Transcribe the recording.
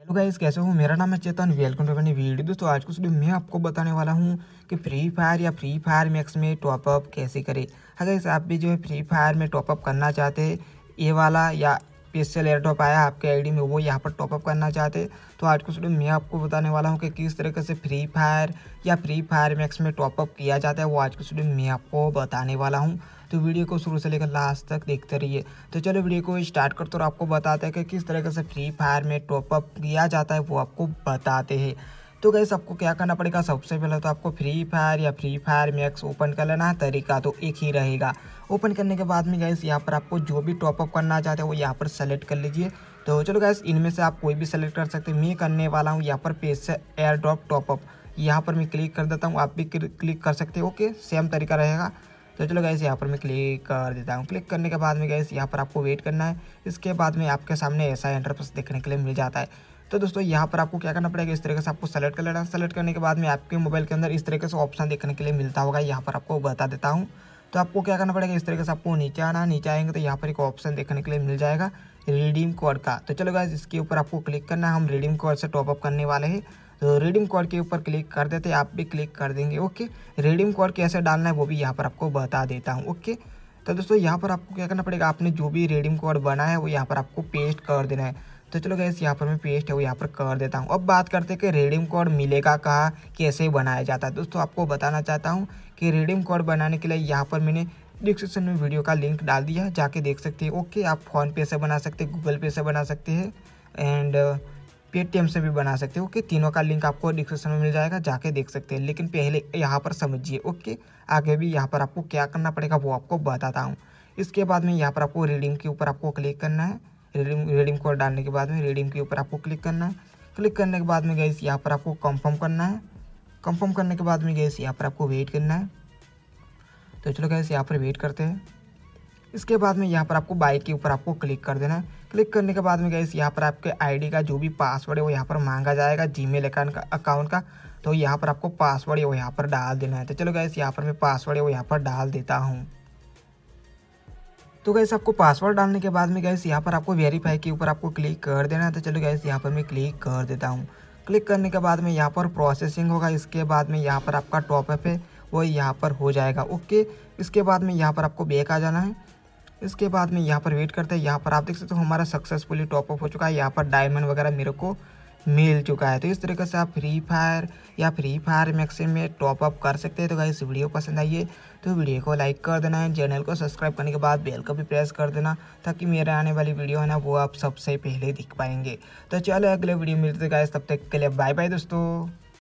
hello guys कैसे हो मेरा नाम है चेतन वेलकम टू मैंने वीडियो दोस्तों आज कुछ वीडियो मैं आपको बताने वाला हूँ कि फ्री फायर या फ्री फायर मैक्स में टॉपअप कैसे करें हाँ गाइस आप भी जो है फ्री फायर में टॉपअप करना चाहते हैं ये वाला या स्पेशल एयरटॉप आया आपके आईडी में वो यहाँ पर टॉपअप करना चाहते तो आज कुछ वीडियो मैं आपको बताने वाला हूँ कि किस तरीके से फ्री फायर या फ्री फायर मैक्स में टॉपअप किया जाता है वो आज कुछ वीडियो मैं आपको बताने वाला हूँ तो वीडियो को शुरू से लेकर लास्ट तक देखते रहिए तो चलो वीडियो को स्टार्ट करते और आपको बताते हैं कि किस तरीके से फ्री फायर में टॉपअप किया जाता है वो आपको बताते हैं तो गैस आपको क्या करना पड़ेगा सबसे पहले तो आपको फ्री फायर या फ्री फायर मैक्स ओपन कर लेना है तरीका तो एक ही रहेगा ओपन करने के बाद में गैस यहाँ पर आपको जो भी टॉपअप करना चाहते हैं वो यहाँ पर सेलेक्ट कर लीजिए तो चलो गैस इनमें से आप कोई भी सेलेक्ट कर सकते हैं मैं करने वाला हूँ यहाँ पर पेज से एयर ड्रॉप टॉपअप यहाँ पर मैं क्लिक कर देता हूँ आप भी क्लिक कर सकते हैं ओके सेम तरीका रहेगा तो चलो गैस यहाँ पर मैं क्लिक कर देता हूँ क्लिक करने के बाद में गैस यहाँ पर आपको वेट करना है इसके बाद में आपके सामने ऐसा इंटरफेस देखने के लिए मिल जाता है तो दोस्तों यहाँ पर आपको क्या करना पड़ेगा इस तरीके से आपको सेलेक्ट कर लेना सेलेक्ट करने के बाद में आपके मोबाइल के अंदर इस तरीके से ऑप्शन देखने के लिए मिलता होगा यहाँ पर आपको बता देता हूँ तो आपको क्या करना पड़ेगा इस तरीके से आपको नीचे आना नीचे आएंगे तो यहाँ पर एक ऑप्शन देखने के लिए मिल जाएगा रिडीम कोड का तो चलो गाइज इसके ऊपर आपको क्लिक करना है हम रिडीम कोड से टॉपअप करने वाले हैं रिडीम कोड के ऊपर क्लिक कर देते आप भी क्लिक कर देंगे ओके रिडीम कोड कैसे डालना है वो भी यहाँ पर आपको बता देता हूँ ओके तो दोस्तों यहाँ पर आपको क्या करना पड़ेगा आपने जो भी रिडीम कोड बनाया है वो यहाँ पर आपको पेस्ट कर देना है तो चलो गैस यहाँ पर मैं पेस्ट है वो यहाँ पर कर देता हूँ अब बात करते हैं कि रिडीम कोड मिलेगा कहाँ कैसे बनाया जाता है दोस्तों आपको बताना चाहता हूँ कि रिडीम कोड बनाने के लिए यहाँ पर मैंने डिस्क्रिप्शन में वीडियो का लिंक डाल दिया है जाके देख सकते हैं ओके आप फ़ोन पे से बना सकते हैं गूगल पे से बना सकते हैं एंड पेटीएम से भी बना सकते हो ओके तीनों का लिंक आपको डिस्क्रिप्शन में मिल जाएगा जाके देख सकते हैं लेकिन पहले यहाँ पर समझिए ओके आगे भी यहाँ पर आपको क्या करना पड़ेगा वो आपको बताता हूँ इसके बाद में यहाँ पर आपको रीडिंग के ऊपर आपको क्लिक करना है रीडिंग रीडिंग कोड डालने के बाद में रीडिंग के ऊपर आपको क्लिक करना है क्लिक करने के बाद में गैस यहाँ पर आपको कंफर्म करना है कंफर्म करने के बाद में गैस यहाँ पर आपको वेट करना है तो चलो गैस यहाँ पर वेट करते हैं इसके बाद में यहाँ पर आपको बाइक के ऊपर आपको क्लिक कर देना है क्लिक करने के बाद में गैस यहाँ पर आपके आईडी का जो भी पासवर्ड है वो यहाँ पर मांगा जाएगा जीमेल अकाउंट का अकाउंट का तो यहाँ पर आपको पासवर्ड है वो यहाँ पर डाल देना है तो चलो गैस यहाँ पर मैं पासवर्ड है वो यहाँ पर डाल देता हूँ तो गैस आपको पासवर्ड डालने के बाद में गैस यहाँ पर आपको वेरीफाई के ऊपर आपको क्लिक कर देना है तो चलो गैस यहाँ पर मैं क्लिक कर देता हूँ क्लिक करने के बाद में यहाँ पर प्रोसेसिंग होगा इसके बाद में यहाँ पर आपका टॉपअप है वो यहाँ पर हो जाएगा ओके इसके बाद में यहाँ पर आपको बैक आ जाना है इसके बाद में यहाँ पर वेट करते हैं यहाँ पर आप देख सकते हो हमारा सक्सेसफुली टॉपअप हो चुका है यहाँ पर डायमंड वगैरह मेरे को मिल चुका है तो इस तरीके से आप फ्री फायर या फ्री फायर मैक्सिम में टॉपअप कर सकते हैं तो गाइस वीडियो पसंद आइए तो वीडियो को लाइक कर देना है चैनल को सब्सक्राइब करने के बाद बेल को भी प्रेस कर देना ताकि मेरे आने वाली वीडियो है ना वो आप सबसे पहले दिख पाएंगे तो चलो अगले वीडियो मिलते गाइस तब तक के लिए बाय बाय दोस्तों